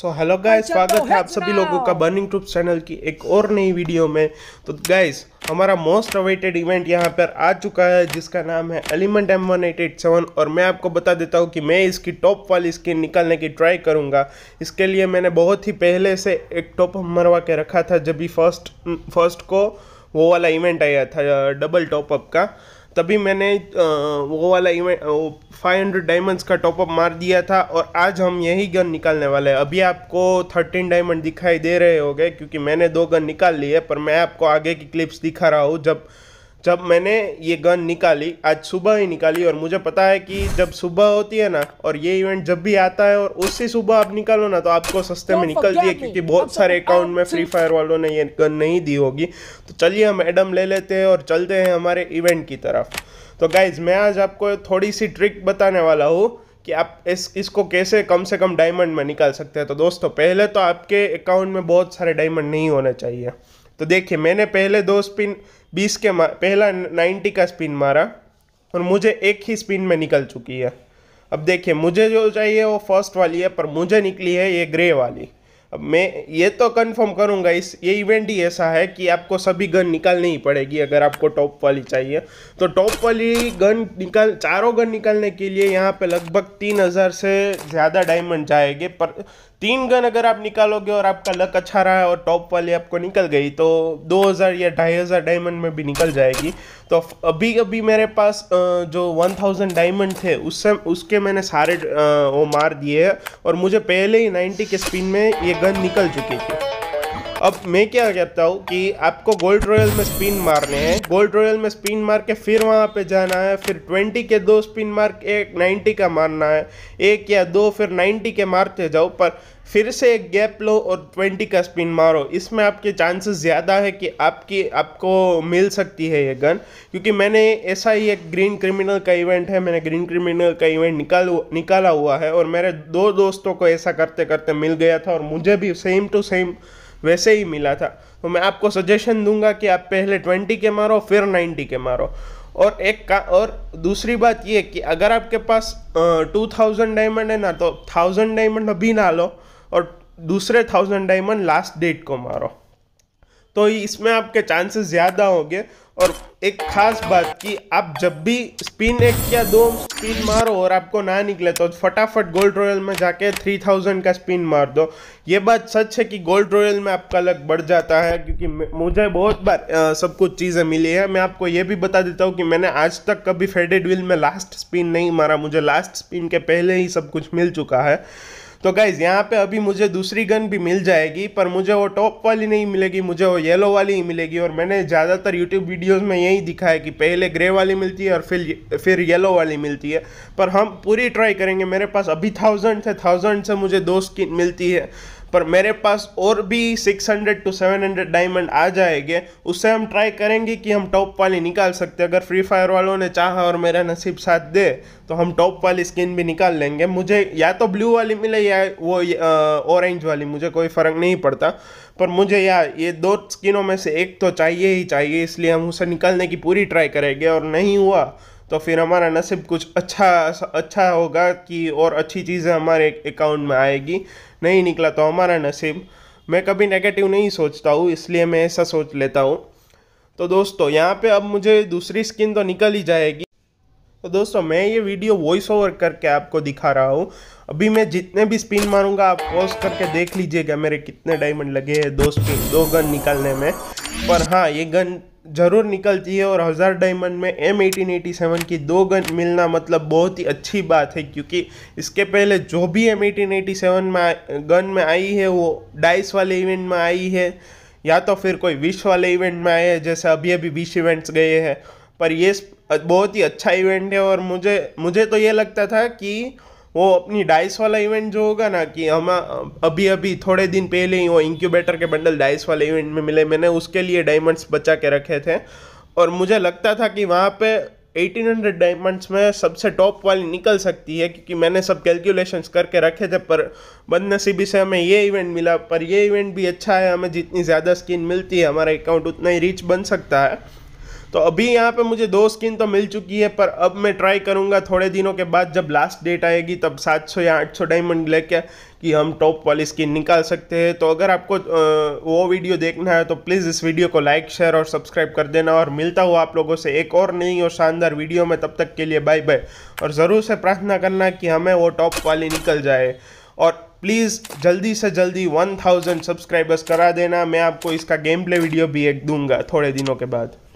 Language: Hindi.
सो हेलो गाइस स्वागत तो है आप सभी लोगों का बर्निंग ट्रूप चैनल की एक और नई वीडियो में तो गाइस हमारा मोस्ट अवेटेड इवेंट यहाँ पर आ चुका है जिसका नाम है element M one eight eight seven और मैं आपको बता देता हूँ कि मैं इसकी टॉप वाली स्किन निकालने की ट्राई करूँगा इसके लिए मैंने बहुत ही पहले से एक टॉप मरवा के रखा था जब भी फर्स्ट फर्स्ट को वो वाला इवेंट आया था डबल टॉपअप का तभी मैंने वो वाला इवेंट वो फाइव हंड्रेड डायमंड्स का टॉपअप मार दिया था और आज हम यही गन निकालने वाले हैं अभी आपको थर्टीन डायमंड दिखाई दे रहे होंगे क्योंकि मैंने दो गन निकाल लिए पर मैं आपको आगे की क्लिप्स दिखा रहा हूँ जब जब मैंने ये गन निकाली आज सुबह ही निकाली और मुझे पता है कि जब सुबह होती है ना और ये इवेंट जब भी आता है और उससे सुबह आप निकालो ना तो आपको सस्ते में निकलती है क्योंकि बहुत सारे अकाउंट में फ्री फायर वालों ने ये गन नहीं दी होगी तो चलिए हम एडम ले लेते हैं और चलते हैं हमारे इवेंट की तरफ तो गाइज मैं आज आपको थोड़ी सी ट्रिक बताने वाला हूँ कि आप इस इसको कैसे कम से कम डायमंड में निकाल सकते हैं तो दोस्तों पहले तो आपके अकाउंट में बहुत सारे डायमंड नहीं होने चाहिए तो देखिए मैंने पहले दो स्पिन बीस के पहला नाइन्टी का स्पिन मारा और मुझे एक ही स्पिन में निकल चुकी है अब देखिए मुझे जो चाहिए वो फर्स्ट वाली है पर मुझे निकली है ये ग्रे वाली अब मैं ये तो कंफर्म करूंगा इस ये इवेंट ही ऐसा है कि आपको सभी गन निकालनी ही पड़ेगी अगर आपको टॉप वाली चाहिए तो टॉप वाली गन निकाल चारों गन निकालने के लिए यहाँ पे लगभग तीन हज़ार से ज़्यादा डायमंड जाएंगे पर तीन गन अगर आप निकालोगे और आपका लक अच्छा रहा और टॉप वाली आपको निकल गई तो 2000 या ढाई हज़ार डायमंड में भी निकल जाएगी तो अभी अभी मेरे पास जो 1000 डायमंड थे उससे उसके मैंने सारे वो मार दिए और मुझे पहले ही 90 के स्पिन में ये गन निकल चुकी थी अब मैं क्या कहता हूँ कि आपको गोल्ड रॉयल में स्पिन मारने हैं गोल्ड रॉयल में स्पिन मार के फिर वहाँ पे जाना है फिर ट्वेंटी के दो स्पिन मार एक नाइन्टी का मारना है एक या दो फिर नाइन्टी के मारते जाओ पर फिर से एक गैप लो और ट्वेंटी का स्पिन मारो इसमें आपके चांसेस ज़्यादा है कि आपकी आपको मिल सकती है ये गन क्योंकि मैंने ऐसा ही एक ग्रीन क्रिमिनल का इवेंट है मैंने ग्रीन क्रिमिनल का इवेंट निकाल निकाला हुआ है और मेरे दो दोस्तों को ऐसा करते करते मिल गया था और मुझे भी सेम टू सेम वैसे ही मिला था तो मैं आपको सजेशन दूंगा कि आप पहले ट्वेंटी के मारो फिर नाइन्टी के मारो और एक का और दूसरी बात ये कि अगर आपके पास टू थाउजेंड डायमंड है ना तो थाउजेंड डायमंड अभी ना लो और दूसरे थाउजेंड डायमंड लास्ट डेट को मारो तो इसमें आपके चांसेस ज़्यादा होंगे और एक खास बात कि आप जब भी स्पिन एक या दो स्पिन मारो और आपको ना निकले तो फटाफट गोल्ड रॉयल में जाके थ्री थाउजेंड का स्पिन मार दो ये बात सच है कि गोल्ड रॉयल में आपका लक बढ़ जाता है क्योंकि मुझे बहुत बार आ, सब कुछ चीज़ें मिली है मैं आपको ये भी बता देता हूँ कि मैंने आज तक कभी फेडेड व्हील में लास्ट स्पिन नहीं मारा मुझे लास्ट स्पिन के पहले ही सब कुछ मिल चुका है तो गाइज यहाँ पे अभी मुझे दूसरी गन भी मिल जाएगी पर मुझे वो टॉप वाली नहीं मिलेगी मुझे वो येलो वाली ही मिलेगी और मैंने ज़्यादातर यूट्यूब वीडियोज़ में यही दिखा है कि पहले ग्रे वाली मिलती है और फिर फिर येलो वाली मिलती है पर हम पूरी ट्राई करेंगे मेरे पास अभी थाउजेंड से थाउजेंड से मुझे दो स्किन मिलती है पर मेरे पास और भी 600 टू 700 डायमंड आ जाएंगे उससे हम ट्राई करेंगे कि हम टॉप वाली निकाल सकते अगर फ्री फायर वालों ने चाहा और मेरा नसीब साथ दे तो हम टॉप वाली स्किन भी निकाल लेंगे मुझे या तो ब्लू वाली मिले या वो ऑरेंज वाली मुझे कोई फ़र्क नहीं पड़ता पर मुझे या ये दो स्किनों में से एक तो चाहिए ही चाहिए इसलिए हम उसे निकालने की पूरी ट्राई करेंगे और नहीं हुआ तो फिर हमारा नसीब कुछ अच्छा अच्छा होगा कि और अच्छी चीज़ें हमारे अकाउंट में आएगी नहीं निकला तो हमारा नसीब मैं कभी नेगेटिव नहीं सोचता हूँ इसलिए मैं ऐसा सोच लेता हूँ तो दोस्तों यहाँ पे अब मुझे दूसरी स्किन तो निकल ही जाएगी तो दोस्तों मैं ये वीडियो वॉइस ओवर करके आपको दिखा रहा हूँ अभी मैं जितने भी स्पिन मारूंगा आप पॉज करके देख लीजिएगा मेरे कितने डायमंड लगे हैं दो स्पिन दो गन निकालने में पर हाँ ये गन ज़रूर निकलती है और हज़ार डायमंड में एम एटीन एटी सेवन की दो गन मिलना मतलब बहुत ही अच्छी बात है क्योंकि इसके पहले जो भी एम एटीन एटी सेवन में गन में आई है वो डाइस वाले इवेंट में आई है या तो फिर कोई विश वाले इवेंट में आए हैं जैसे अभी अभी विश इवेंट्स गए हैं पर ये बहुत ही अच्छा इवेंट है और मुझे मुझे तो ये लगता था कि वो अपनी डाइस वाला इवेंट जो होगा ना कि हम अभी अभी थोड़े दिन पहले ही वो इंक्यूबेटर के बंडल डाइस वाले इवेंट में मिले मैंने उसके लिए डायमंड्स बचा के रखे थे और मुझे लगता था कि वहाँ पे 1800 डायमंड्स में सबसे टॉप वाली निकल सकती है क्योंकि मैंने सब कैलकुलेशंस करके रखे थे पर बदनसीबी से हमें ये इवेंट मिला पर ये इवेंट भी अच्छा है हमें जितनी ज़्यादा स्किन मिलती है हमारा अकाउंट उतना ही रीच बन सकता है तो अभी यहाँ पे मुझे दो स्किन तो मिल चुकी है पर अब मैं ट्राई करूँगा थोड़े दिनों के बाद जब लास्ट डेट आएगी तब 700 या 800 डायमंड लेके कि हम टॉप वाली स्किन निकाल सकते हैं तो अगर आपको वो वीडियो देखना है तो प्लीज़ इस वीडियो को लाइक शेयर और सब्सक्राइब कर देना और मिलता हुआ आप लोगों से एक और नई और शानदार वीडियो में तब तक के लिए बाय बाय और ज़रूर से प्रार्थना करना कि हमें वो टॉप वाली निकल जाए और प्लीज़ जल्दी से जल्दी 1000 सब्सक्राइबर्स करा देना मैं आपको इसका गेम प्ले वीडियो भी एक दूंगा थोड़े दिनों के बाद